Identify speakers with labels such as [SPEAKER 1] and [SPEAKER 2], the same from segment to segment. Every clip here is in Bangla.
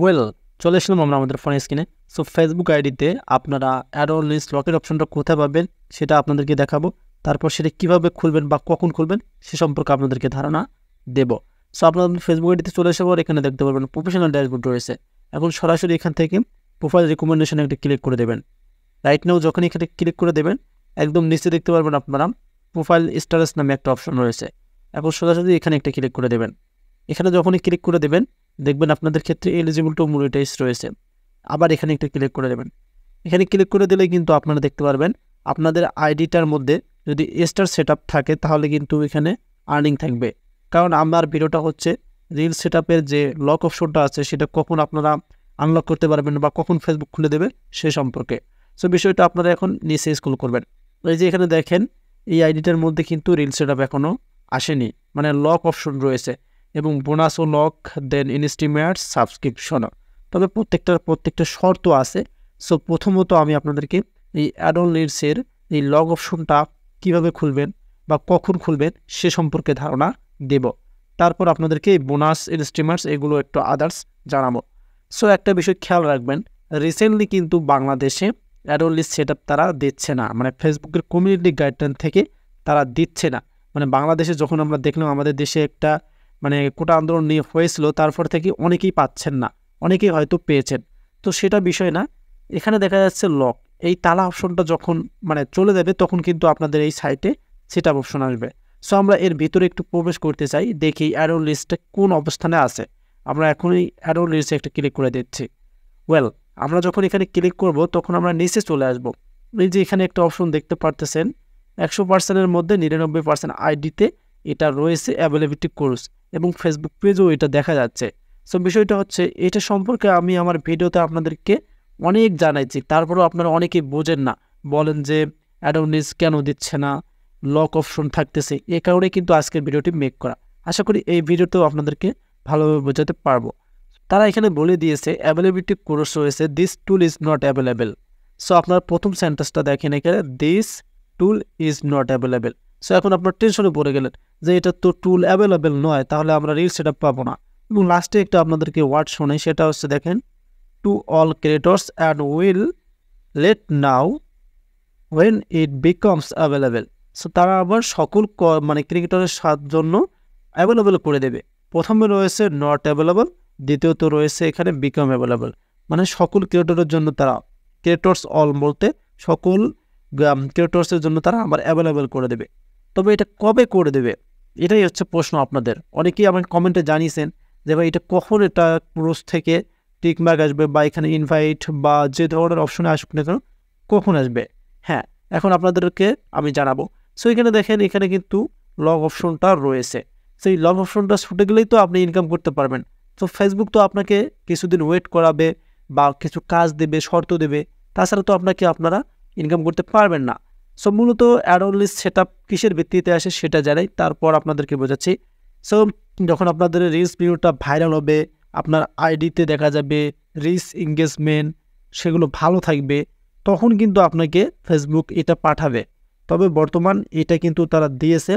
[SPEAKER 1] ওয়েল চলে এসলাম আমরা আমাদের ফোনের স্ক্রিনে সো ফেসবুক আইডিতে আপনারা অ্যাডল লিস্ট লকের অপশনটা কোথায় পাবেন সেটা আপনাদেরকে দেখাবো তারপর সেটা কিভাবে খুলবেন বা কখন খুলবেন সে সম্পর্কে আপনাদেরকে ধারণা দেব সো আপনারা ফেসবুক আইডিতে চলে আসার পর এখানে দেখতে পারবেন প্রফেশনাল ড্যাশবোর্ড রয়েছে এখন সরাসরি এখান থেকে প্রোফাইল রেকমেন্ডেশন একটা ক্লিক করে দেবেন রাইট নাও যখন এখানে ক্লিক করে দেবেন একদম নিচে দেখতে পারবেন আপনারা প্রোফাইল স্ট্যাটাস নামে একটা অপশন রয়েছে এখন সরাসরি এখানে একটা ক্লিক করে দেবেন এখানে যখনই ক্লিক করে দেবেন দেখবেন আপনাদের ক্ষেত্রে এলিজিবল টু মনিটাইজ রয়েছে আবার এখানে একটা ক্লিক করে দেবেন এখানে ক্লিক করে দিলে কিন্তু আপনারা দেখতে পারবেন আপনাদের আইডিটার মধ্যে যদি স্টার সেট থাকে তাহলে কিন্তু এখানে আর্নিং থাকবে কারণ আমার ভিডিওটা হচ্ছে রিল সেট যে লক অপশনটা আছে সেটা কখন আপনারা আনলক করতে পারবেন বা কখন ফেসবুক খুলে দেবে সে সম্পর্কে সো বিষয়টা আপনারা এখন নিচে স্কুল করবেন এই যে এখানে দেখেন এই আইডিটার মধ্যে কিন্তু রিল সেট এখনও আসেনি মানে লক অপশন রয়েছে এবং বোনাস ও লক দেন ইনস্টিমেট সাবস্ক্রিপশনও তবে প্রত্যেকটার প্রত্যেকটা শর্ত আছে সো প্রথমত আমি আপনাদেরকে এই অ্যাডল নিডসের এই লগ অপশনটা কিভাবে খুলবেন বা কখন খুলবেন সে সম্পর্কে ধারণা দেব তারপর আপনাদেরকে এই বোনাস ইনস্টিমার্স এগুলো একটু আদার্স জানাবো সো একটা বিষয় খেয়াল রাখবেন রিসেন্টলি কিন্তু বাংলাদেশে অ্যাডল সেট সেট তারা দিচ্ছে না মানে ফেসবুকের কমিউনিটি গাইডলাইন থেকে তারা দিচ্ছে না মানে বাংলাদেশে যখন আমরা দেখলাম আমাদের দেশে একটা মানে কোটা আন্দোলন নিয়ে হয়েছিল তারপর থেকে অনেকেই পাচ্ছেন না অনেকেই হয়তো পেয়েছেন তো সেটা বিষয় না এখানে দেখা যাচ্ছে লক এই তালা অপশনটা যখন মানে চলে যাবে তখন কিন্তু আপনাদের এই সাইটে সেট অপশন আসবে সো আমরা এর ভিতরে একটু প্রবেশ করতে চাই দেখি অ্যারো লিস্টটা কোন অবস্থানে আছে আমরা এখনই অ্যারো লিস্টে একটা ক্লিক করে দিচ্ছি ওয়েল আমরা যখন এখানে ক্লিক করব তখন আমরা নিচে চলে আসব এই যে এখানে একটা অপশন দেখতে পারতেছেন একশো পার্সেন্টের মধ্যে নিরানব্বই পার্সেন্ট আইডিতে এটা রয়েছে অ্যাভেলেবিলিটি কোর্স এবং ফেসবুক পেজেও এটা দেখা যাচ্ছে সো বিষয়টা হচ্ছে এটা সম্পর্কে আমি আমার ভিডিওতে আপনাদেরকে অনেক জানাইছি তারপরেও আপনারা অনেকেই বোঝেন না বলেন যে অ্যাডোনিস কেন দিচ্ছে না লক অপশন থাকতেছে এ কারণে কিন্তু আজকের ভিডিওটি মেক করা আশা করি এই ভিডিওতেও আপনাদেরকে ভালোভাবে বোঝাতে পারবো তারা এখানে বলে দিয়েছে অ্যাভেলেবিলিটি কোর্স রয়েছে this tool is not available so আপনার প্রথম সেন্টেন্সটা দেখেন এখানে this tool is not available so এখন আপনার টেনশনে পড়ে গেলেন যে এটা তো টুল অ্যাভেলেবেল নয় তাহলে আমরা রিল সেট পাবো না এবং লাস্টে একটা আপনাদেরকে ওয়ার্ড শোনাই সেটা হচ্ছে দেখেন to all creators and will let now when it becomes available so তারা আবার সকল ক মানে ক্রিকেটারের সাত জন্য অ্যাভেলেবেল করে দেবে প্রথমে রয়েছে নট অ্যাভেলেবেল দ্বিতীয়ত রয়েছে এখানে বিকাম অ্যাভেলেবেল মানে সকল ক্রিয়েটরের জন্য তারা ক্রিয়েটার্স অল বলতে সকল ক্রিয়েটার্সের জন্য তারা আবার অ্যাভেলেবেল করে দেবে তবে এটা কবে করে দেবে এটাই হচ্ছে প্রশ্ন আপনাদের অনেকেই আমাকে কমেন্টে জানিয়েছেন যে ভাই এটা কখন এটা ক্রোস থেকে টিকমার্ক আসবে বা এখানে ইনভাইট বা যে ধরনের অপশনে আসুক না কেন কখন আসবে হ্যাঁ এখন আপনাদেরকে আমি জানাবো সো এখানে দেখেন এখানে কিন্তু লগ অপশনটা রয়েছে সেই লগ অপশনটা ছুটে গেলেই তো আপনি ইনকাম করতে পারবেন তো ফেসবুক তো আপনাকে কিছুদিন ওয়েট করাবে বা কিছু কাজ দেবে শর্ত দেবে তাছাড়া তো আপনাকে আপনারা ইনকাম করতে পারবেন না সো মূলত লিস্ট সেট আপ কিসের ভিত্তিতে আসে সেটা জানাই তারপর আপনাদেরকে বোঝাচ্ছি সো যখন আপনাদের রিলস ভিডিওটা ভাইরাল হবে আপনার আইডিতে দেখা যাবে রিস এঙ্গেজমেন্ট সেগুলো ভালো থাকবে তখন কিন্তু আপনাকে ফেসবুক এটা পাঠাবে তবে বর্তমান এটা কিন্তু তারা দিয়েছে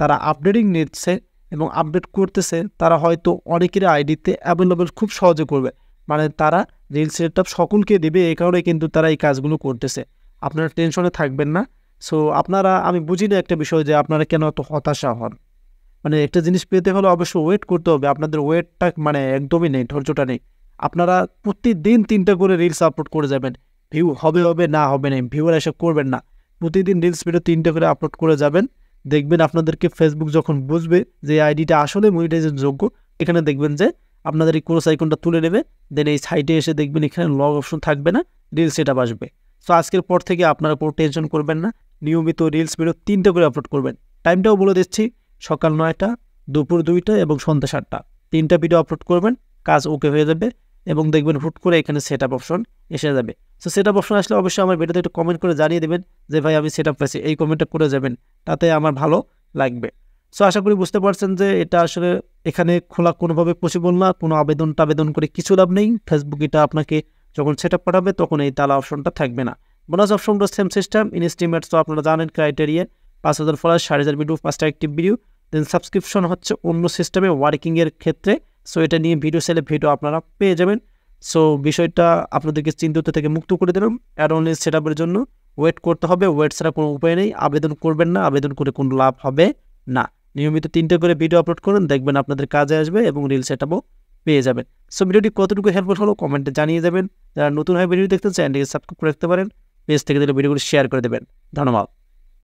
[SPEAKER 1] তারা আপডেটিং নিচ্ছে এবং আপডেট করতেছে তারা হয়তো অনেকের আইডিতে অ্যাভেলেবেল খুব সহজে করবে মানে তারা রিলস সেটআপ সকলকে দেবে এই কারণে কিন্তু তারা এই কাজগুলো করতেছে আপনারা টেনশনে থাকবেন না সো আপনারা আমি বুঝি না একটা বিষয় যে আপনারা কেন এত হতাশা হন মানে একটা জিনিস পেতে হলে অবশ্যই ওয়েট করতে হবে আপনাদের ওয়েটটা মানে একদমই নেই ধৈর্যটা নেই আপনারা প্রতিদিন তিনটা করে রিলস আপলোড করে যাবেন ভিউ হবে হবে না হবে না আর এসব করবেন না প্রতিদিন রিলস ভিডিও তিনটা করে আপলোড করে যাবেন দেখবেন আপনাদেরকে ফেসবুক যখন বুঝবে যে আইডিটা আসলে মনিটাইজের যোগ্য এখানে দেখবেন যে আপনাদের এই কোনো সাইকনটা তুলে নেবে দেন এই সাইটে এসে দেখবেন এখানে লগ অপশন থাকবে না রিলস সেটা আসবে সো আজকের পর থেকে আপনারা কোনো টেনশন করবেন না নিয়মিত রিলস বেরোয় তিনটে করে আপলোড করবেন টাইমটাও বলে দিচ্ছি সকাল নয়টা দুপুর দুইটা এবং সন্ধ্যা সাতটা তিনটা ভিডিও আপলোড করবেন কাজ ওকে হয়ে যাবে এবং দেখবেন হুট করে এখানে সেট আপ অপশন এসে যাবে সো সেট আপ অপশন আসলে অবশ্যই আমার ভিডিওতে একটু কমেন্ট করে জানিয়ে দেবেন যে ভাই আমি সেট আপ পেয়েছি এই কমেন্টটা করে যাবেন তাতে আমার ভালো লাগবে সো আশা করি বুঝতে পারছেন যে এটা আসলে এখানে খোলা কোনোভাবে পসিবল না কোনো আবেদন টাবেদন করে কিছু লাভ নেই ফেসবুক এটা আপনাকে যখন সেট আপ পাঠাবে তখন এই তালা অপশনটা থাকবে না বোনাস অপশনগুলো সেম সিস্টেম ইনস্টিমেটস তো আপনারা জানেন ক্রাইটেরিয়া পাঁচ হাজার ফলার সাড়ে হাজার ভিডিও পাঁচটা অ্যাক্টিভ ভিডিও দেন সাবস্ক্রিপশন হচ্ছে অন্য সিস্টেমে ওয়ার্কিংয়ের ক্ষেত্রে সো এটা নিয়ে ভিডিও সেলে ভিডিও আপনারা পেয়ে যাবেন সো বিষয়টা আপনাদেরকে চিন্তিত থেকে মুক্ত করে দিলাম অ্যাড অনলি সেট আপের জন্য ওয়েট করতে হবে ওয়েট ছাড়া কোনো উপায় নেই আবেদন করবেন না আবেদন করে কোনো লাভ হবে না নিয়মিত তিনটে করে ভিডিও আপলোড করুন দেখবেন আপনাদের কাজে আসবে এবং রিল সেট পেয়ে যাবেন সো ভিডিওটি কতটুকু হেল্পফুল হলো কমেন্টে জানিয়ে দেবেন যারা নতুন হয় ভিডিও দেখতে চান সাবস্ক্রাইব করে রাখতে পারেন পেজ থেকে দিলে ভিডিওগুলো শেয়ার করে দেবেন ধন্যবাদ